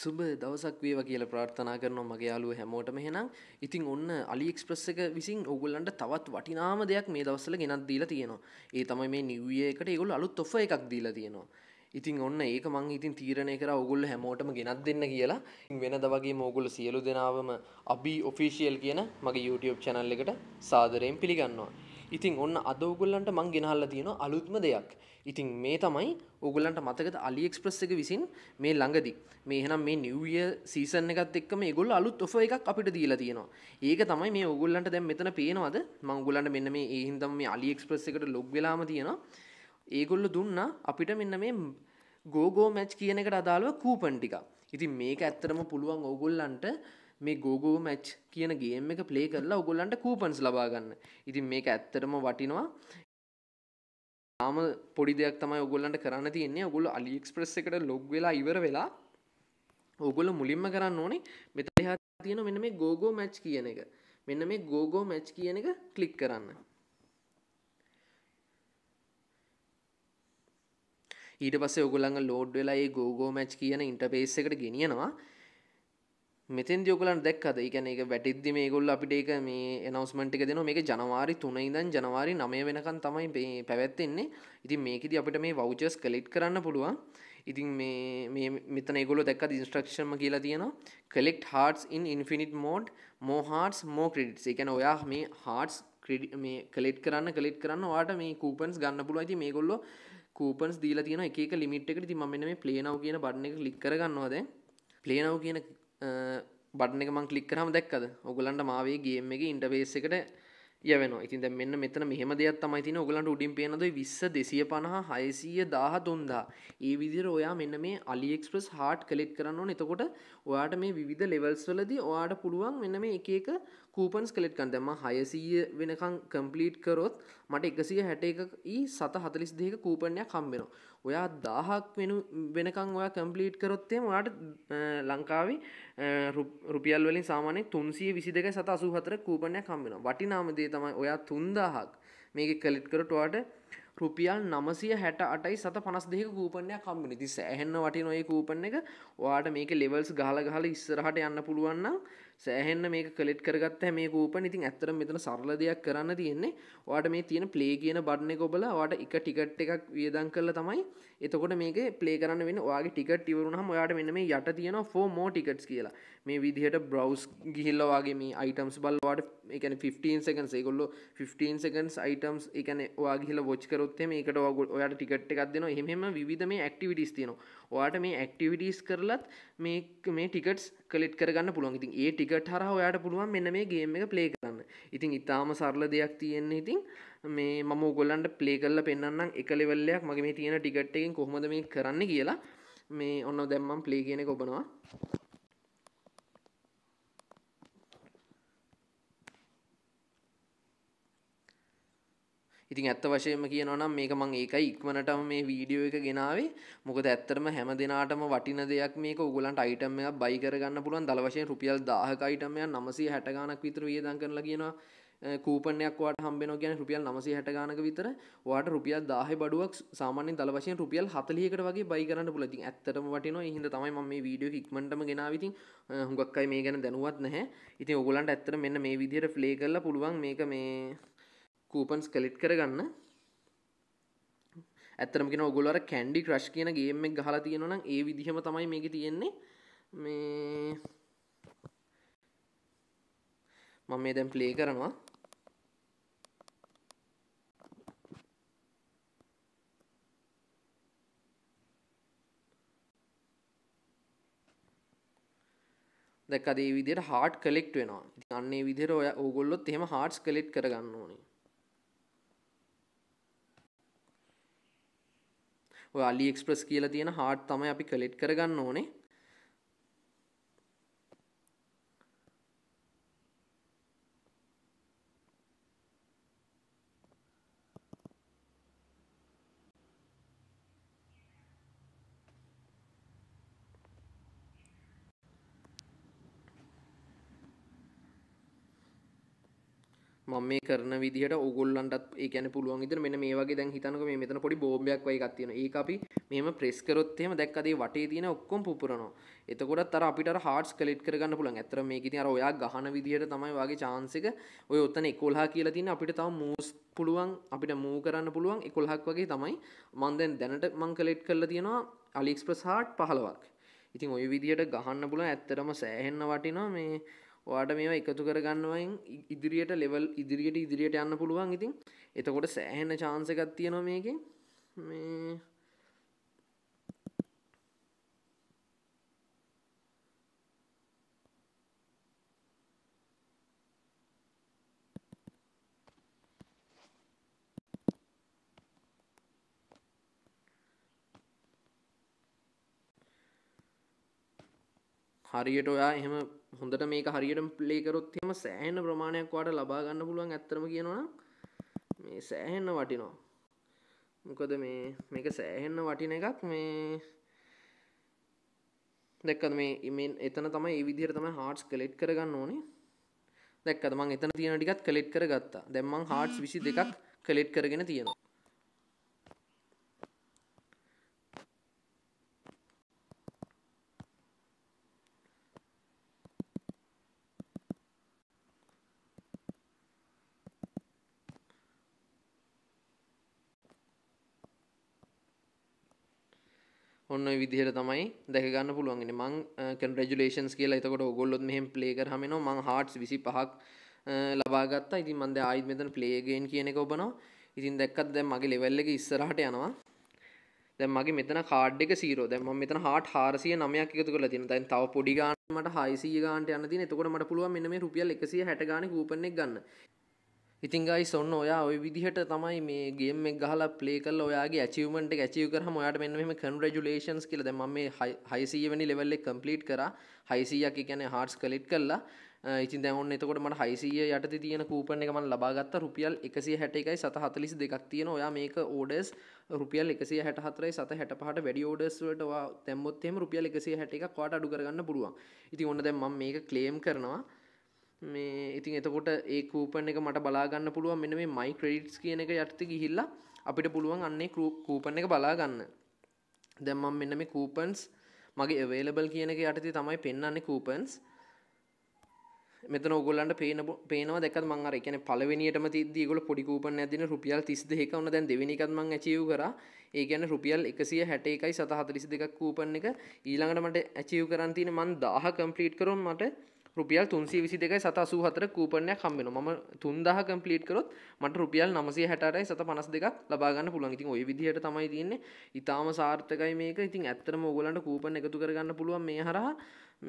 සුබ දවසක් වේව කියලා ප්‍රාර්ථනා කරනවා මගේ යාළුව හැමෝටම එහෙනම් ඉතින් ඔන්න AliExpress එක විසින් ඕගොල්ලන්ට තවත් වටිනාම දෙයක් මේ දවස්වල ගෙනත් දීලා තියෙනවා. ඒ තමයි මේ New Year එකට ඒගොල්ලෝ අලුත් offer එකක් දීලා තියෙනවා. ඉතින් ඔන්න ඒක මං ඉතින් තීරණය කරා ඕගොල්ලෝ හැමෝටම ගෙනත් දෙන්න කියලා. ඉතින් වෙනද වගේම ඕගොල්ලෝ සියලු දෙනාවම අබි official කියන මගේ YouTube channel එකට සාදරයෙන් පිළිගන්නවා. ඉතින් ඔන්න අද ඔගොල්ලන්ට මං ගෙනහල්ලා තියෙන අලුත්ම දෙයක්. ඉතින් මේ තමයි ඔගොල්ලන්ට මතකද AliExpress එක විසින් මේ ළඟදි. මේ එහෙනම් මේ New Year season එකත් එක්ක මේ ඒගොල්ලෝ අලුත් offer එකක් අපිට දීලා තියෙනවා. ඒක තමයි මේ ඔගොල්ලන්ට දැන් මෙතන පේනවද? මං ඔගොල්ලන්ට මෙන්න මේ ඒ හින්දාම මේ AliExpress එකට log වෙලාම තියෙනවා. ඒගොල්ලෝ දුන්නා අපිට මෙන්න මේ GoGo match කියන එකට අදාළව coupon ටික. ඉතින් මේක ඇත්තටම පුළුවන් ඔයගොල්ලන්ට මේ ගෝගෝ මැච් කියන ගේම් එක ප්ලේ කරලා ඔගොල්ලන්ට කූපන්ස් ලබාගන්න ඉතින් මේක ඇත්තටම වටිනවා ම පොඩි දෙයක් තමයි ඔගොල්ලන්ට කරන්න තියන්නේ ඔගොල අලික්ස්ප්‍රස් එකට ලොග් වෙලා ඉවර වෙලා ඔගොල මුලින්ම කරන්න ඕනේ මෙතහා තියෙන මෙන්න මේ ගෝගෝ මැච් කියන එක මෙන්න මේ ගෝගෝ මැච් කියන එක කලික් කරන්න ඊට පස්සේ ඔගොල්ලන් ලෝඩ් වෙලා ඒ ගෝගෝ මැච් කියන ඉන්ටපේස් එකට ගෙනියනවා මෙතන් දියෝගලන් දැක්කද එකන එක වැටිද්දි මේ ගොල්ල අපිට එක මේ එනවස්මට් එක දෙන මේක ජනවාරි තුනයිදන් ජනවාරි නමය වෙනකන් තමයි පැවැත්වෙන්නේ ඉතින් මේකෙද අපිට මේ වෞචස් කලෙට් කරන්න පුළුවන් ඉතින් මේ මෙතන ගොල දැක් ඉස්ට්‍රක්ෂම කියලා තියෙන කලෙක්් හාටස් ඉන් ඉන්ෆිනිට මෝඩ් මෝහාටස් මෝ ක්‍රඩිට් එකන ඔයා මේ හාටස් මේ කලෙට් කරන්න කලෙට් කරන්න වාට මේ කූපන්ස් ගන්න පුළුව ඇති මේ ගොල්ලො කූපන්ස් දීලා තියෙන එක ලිමිට් එකට ති මෙන්න මේ ප්ලේනව කියන බඩ්න එක ලික් කරගන්නවාද ප්ලේනව කියන බටන එක මං කලික්කරහම දැක්කද ඔගලන්ට මාවේ ගේම් එක ඉන්ටපේස් එකට යවන ඉතින් දැ මෙන්න මෙතන මෙහම දෙයක් තමයි තින ඔගලන්ට උඩින් පේනද විස්ස දෙසිය පණහා හයසීය දාහ තුන්දා ඒ විදිර ඔයා මෙන්න මේ අලිෙක්ස්ප්‍රස් හාට් කලෙක් කරන්න එතකොට ඔයාට මේ විධ ලෙවල්ස්වලදී ඔයාට පුළුවන් මෙන්න මේ එක එක කූපන්ස් කලෙට් කන් දැම හයසීය වෙනකං කම්පලීට් කරොත් මට එකසිය හැට එක සත හතලිස් දෙක කූපනයක් කම්බෙනවා ඔයා දාහක් වෙන වෙනකං ඔයා කම්පලීට් කරොත්තේ යාට ලංකාවේ රුපියල් වලින් සාමානය තුන්සිය විසි දෙක සත අසු හතර කූපනයක් කම්බෙන වටිනාමදේ තමයි ඔයා තුන්දාහක් මේක කලිට් කරටවාට රුපියල් නමසිය හැට අටයි සත පනස් දෙක කූපනයක් කම්මිනි තිස් ඇහෙන්න වටි නොය කූපන එක වාට මේක ලෙවල්ස් ගහල ගහල ඉස්සරහට යන්න පුළුවන්න සෑහෙන්න මේ කලෙට් කරගත් මේ කූපන ඉතින් ඇත්තර මෙතන සරල දෙයක් කරන්න තියෙන්නේ වාට මේ තියෙන ප්ලේ කියන බඩ්න කොබල වාට එක ටිකට් එකක් වියදන් කරලා තමයි එතකොට මේක ප්ලේ කරන්න වෙන වාගේ ටිකට් ඉවරුණහම ඔයාට මෙන්න මේ යට තියෙන ෆෝ මෝ ටිකට්ස් කියලා මේ විදිහට බ්‍රවස් ගිහිල්ල වගේ මේ අයිටම්ස් බලවාට එකන 15 සකන් සේකොල්ල 15 සකන්ස් අයිටම්ස් එකන වාගිල ොච්කරොත්තේ මේකට වගු ඔයාට ටිකට් එකක් දෙනවා එහෙම විධ මේ ඇක්ටිවිටිස් තියෙනවා ඔයාට මේ ඇක්ටිවිටස් කරලත් මේ මේ ටිකටස් කලෙට් කරගන්න පුළුවන් ඉතින් ඒ ටිකට හර ඔයාට පුළුවන් මෙන්න මේ ගේම එක ප්ලේ කරන්න ඉතින් ඉතාම සරල දෙයක් තියෙන්නේ ඉතින් මේ මම ගොල්ලන්ට ප්ලේ කරල පෙන්න්නම් එකලෙවල්ලයක් මගේ මේ තියෙන ටිකට් එකෙන් කොහොමද මේ කරන්න කියලා මේ ඔන්න දැම්මම් ප්ලේ කියන කොබනවා ඉතින් ඇත්ත වශයෙන්ම කියනවනම් මේක මං ඒකයි ඉක්මනටම මේ වීඩියෝ එක ගෙනාවේ මොකද ඇත්තටම හැම දිනාටම වටින දෙයක් මේක ඕගොල්ලන්ට අයිටම් එකක් බයි කරගන්න පුළුවන් දල වශයෙන් රුපියල් 1000ක අයිටම් එකක් 960 ගාණක් විතර වියදම් කරලා කියනවා කූපන් එකක් ඔයාලට හම්බ වෙනවා කියන්නේ රුපියල් 960 ගාණක විතර ඔයාලට රුපියල් 1000 බඩුවක් සාමාන්‍යයෙන් දල වශයෙන් රුපියල් 40කට වගේ බයි කරන්න පුළුවන්. ඉතින් ඇත්තටම වටිනවා. ඒ හින්දා තමයි මම මේ වීඩියෝ එක ඉක්මනටම ගෙනාවේ. ඉතින් හුඟක් අය මේ ගැන දැනුවත් නැහැ. ඉතින් ඕගොල්ලන්ට ඇත්තට මෙන්න මේ විදිහට ප්ලේ කරලා පුළුවන් මේක මේ කූපන්ස් කලෙට් කරගන්න ඇතරමෙන ඔගොලර කැන්ඩි ක්‍රශ් කියන ගේම එක ගහලා තියෙනවනම් ඒ විදිහම තමයි මේක තියෙන්නේ මේ මම මේ දැන් ප්ලේ කරනවා දැක්කද ඒ විදිහට හાર્ට් කලෙක්ට් වෙනවා. ඉතින් අන්න ඒ විදිහට ඔය ඕගොල්ලොත් එහෙම හાર્ට්ස් කලෙක්ට් කරගන්න ඕනේ. ඔය අලි එක්ස්ප්‍රස් කියලා තියෙන හාට් තමයි අපි කලෙට් කරගන්න ඕනේ මම මේ කරන විදිහට ඕගොල්ලන්ටත් ඒ කියන්නේ පුළුවන් විදිහට මෙන්න මේ වගේ දැන් හිතන්නකෝ මේ මෙතන පොඩි බෝම්බයක් වගේ එකක් තියෙනවා. ඒක අපි මෙහෙම ප්‍රෙස් කරොත් එහෙම දැක්කද ඒ වටේ තියෙන ඔක්කොම පුපුරනවා. එතකොටත් අර අපිට අර හાર્ට්ස් කලෙක්ට් කරගන්න පුළුවන්. ඇත්තට මේක ඉතින් අර ඔයා ගහන විදිහට තමයි වාගේ chance එක ඔය ඔතන 11 කියලා තියෙන අපිට තව moves පුළුවන් අපිට move කරන්න පුළුවන් 11ක් වගේ තමයි. මම දැන් දැනට මම කලෙක්ට් කරලා තියෙනවා AliExpress heart 15ක්. ඉතින් ඔය විදිහට ගහන්න පුළුවන් ඇත්තටම සෑහෙන්න වටිනවා මේ ඔයාට මේවා එකතු කරගන්නවයින් ඉදිරියට ලෙවල් ඉදිරියට ඉදිරියට යන්න පුළුවන් ඉතින් එතකොට සෑහෙන චාන්සකත් තියෙනවා මේක මේ හරියට ඔයා එහෙම හොඳට මේක හරියට ප්ලේකරොත් එම සෑහන ප්‍රමාණයක් වාට ලබාගන්න පුළුවන් ඇත්තරම කියනවා මේ සෑහෙන්න වටිනෝ මොකද මේ මේක සෑහෙන්න වටින එකක් මේ දැක්කද මේ ඉමෙන් එතන තමයි ඒ විදිහට තමයි හාර්ට්ස් කලෙක්ට් කරගන්න ඕනේ දැක්කද මං එතන තියෙන ටිකත් කලෙක්ට් කරගත්තා දැන් මං හාර්ට්ස් 22ක් කලෙක්ට් කරගෙන තියෙනවා ඔන්න විදිහට තමයි දැකගන්න පුළුවන්ගෙන මං කන්රජුලේෂන්ස් කියලා එතකොට ඔගොල්ලොත් මෙහම ප්ලේකර හමෙන මං හාට්ස් විසි පහක් ලබාගත්තා ඉතින් මන්ද ආයිත් මෙතන ප්ලේගෙන් කියන එක ඔබනවා ඉතින් දැක්කත් දැ මගේ ලෙවල්ල එක ඉස්සරහට යනවා දැ මගේ මෙතන කාඩ් එක සීරෝ දැම මෙතන හාට හාරසිය නමයක් එකතු කල තින තැන් තව පොඩිගාන්නට හයිසි ගාන්ට යන ති එතකොට මට පුළුවන් මෙම රුපියල් එකසිය හැටගාන කූපනෙක් ගන්න ඉතින් ගයිස් ඔන්න ඔයා ওই විදිහට තමයි මේ ගේම් එක ගහලා ප්ලේ කරලා ඔයාගේ ඇචීව්මන්ට් එක ඇචීව් කරාම ඔයාට මෙන්න මෙහෙම කන්ග්‍රැජුලේෂන්ස් කියලා දැන් මම මේ 600 වෙනි ලෙවල් එක කම්ප්ලීට් කරා 600ක් ඒ කියන්නේ හાર્ට්ස් කලෙක්ට් කළා ඉතින් දැන් ඔන්න එතකොට මට 600 යටතේ තියෙන කූපන් එක මම ලබා ගත්තා රුපියල් 161යි 742ක් තියෙන ඔයා මේක ඕඩර්ස් රුපියල් 164යි 765ට වැඩි ඕඩර්ස් වලට ඔයා දැම්මොත් එහෙම රුපියල් 161ක් ඔයාට අඩු කරගන්න පුළුවන් ඉතින් ඔන්න දැන් මම මේක ක්ලේම් කරනවා මේ ඉතින් එතකොට ඒ කූපන එක මට බලාගන්න පුළුවන් මෙන මේ මයි ක්‍රඩිට්ස් කියන එක යටති ගිහිල්ලා අපිට පුළුවන් අන්නේ කූපන එක බලාගන්න දැම්මම් මෙන්න මේ කූපන්ස් මගේ එවේලබල් කියන එක යටති තමයි පෙන්න්නේ කූපන්ස් මෙතන ඔගොල්ලන්ට පේන පේනවා දැකත් මං අර කියන්නේ පළවෙනියටම තියද්දී ඒගොල්ලෝ පොඩි කූපන් එකක් දෙන රුපියල් 32ක වුණා දැන් දෙවෙනි එකත් මං ඇචීව් කරා ඒ කියන්නේ රුපියල් 161යි 742ක් කූපන් එක ඊළඟට මට ඇචීව් කරන් තියෙන මං 1000 කම්ප්ලීට් කරොත් මට රුපියල් තුන්සේ විසි දෙකයි සත සූහතර කූපනයක් කම්බෙන ම තුන්දාහ කම්පලීට් කරොත් මට රුපියල් නමසේ හැටයි සත පනස් දෙකක් ලබාගන්න පුළන් ඉතින් ඔය විදිහට තමයි තියන්නේ ඉතාම සාර්ථකයි මේක ඉතින් ඇත්තරම ඔගලන්ට කූපන එකතු කරගන්න පුළුවන් මේ හර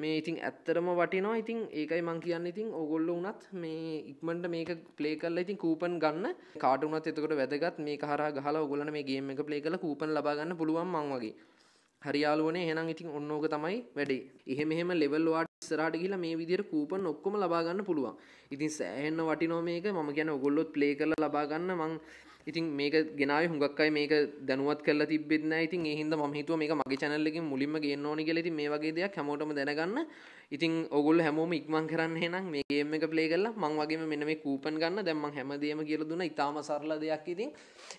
මේ ඉතින් ඇත්තරම වටිනවා ඉතින් ඒකයි මං කියන්න ඉතින් ඔගොල්ල වනත් මේ ඉක්මට මේක පලේ කල්ල ඉතින් කූපන් ගන්න කාටුනත් එතකට වැදගත් මේ හර ගහලා ඔගොලන මේ ගේම එක පලේ කල කූපන් ලබාගන්න පුළුවන් මං වගේ හරියාලුවනේ හෙනම් ඉතින් ඔන්නෝක තමයි වැඩේ එහෙම එහෙම ලෙවල්වාට ඉස්සරහට ගිහිල්ලා මේ විදිහට කූපන් ඔක්කොම ලබා ගන්න පුළුවන්. ඉතින් සෑහෙන වටිනවා මේක. මම කියන්නේ ඔයගොල්ලොත් ප්ලේ කරලා ලබා ගන්න මං ඉතින් මේක ගෙනාව හුඟක්කයි මේක දැනුවත් කල තිබෙන්න ඉතින් ඒහින්ද මහිතුව මේ මගේ චැනල්ලකින් මුලින්ම ගන්න ඕනි කෙලෙති මේ වගේ දෙයක් හැමෝටම දැනගන්න ඉතින් ඔගුල් හැමෝම ඉක්මන් කරන්න හෙනම් මේගේම එක පලේ කල්ලා මං වගේ මෙන මේ කූපන් ගන්න දැම්මන් හැමදේම කියල දුන්න ඉතාම සරල දෙයක් ඉතින්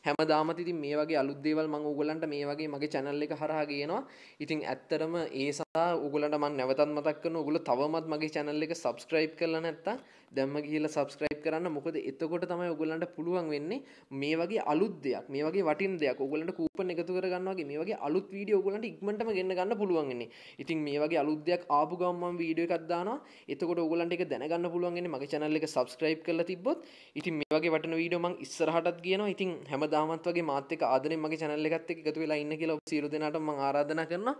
හැම දාමතිති මේ වගේ අලුද්දේවල් මං උගලන්ට මේ වගේ මගේ චැනල්ල එක හරහා කියනවා ඉතින් ඇත්තරම ඒ සඳහා උගලට මන් නැවතත් මතක්කන උගල තවමත් මගේ චැනල්ල එක සබස්ක්‍රයිබ් කරලා නැත්තා දැම්ම කියල සබස්ක්‍රයිබ් කරන්න මොකද එතකොට තමයි උගලන්ට පුළුවන් වෙන්නේ මේ මේ වගේ අලුත් දෙයක් මේ වගේ වටින් දෙයක් ඔයගලන්ට කූපන් එකතු කරගන්න වගේ මේ වගේ අලුත් වීඩියෝ ඔයගලන්ට ඉක්මනටම ගෙන්න ගන්න පුළුවන් වෙන්නේ. ඉතින් මේ වගේ අලුත් දෙයක් ආපු ගමන් මම වීඩියෝ එකක් දානවා. එතකොට ඔයගලන්ට ඒක දැනගන්න පුළුවන් වෙන්නේ මගේ channel එක subscribe කරලා තිබ්බොත්. ඉතින් මේ වගේ වටින වීඩියෝ මම ඉස්සරහටත් කියනවා. ඉතින් හැමදාමත් වගේ මාත් එක්ක ආදරෙන් මගේ channel එකත් එක්ක එකතු වෙලා ඉන්න කියලා ඔබ සියලු දෙනාටම මම ආරාධනා කරනවා.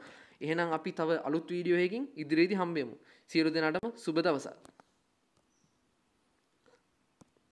එහෙනම් අපි තව අලුත් වීඩියෝ එකකින් ඉදිරියේදී හම්බෙමු. සියලු දෙනාටම සුබ දවසක්.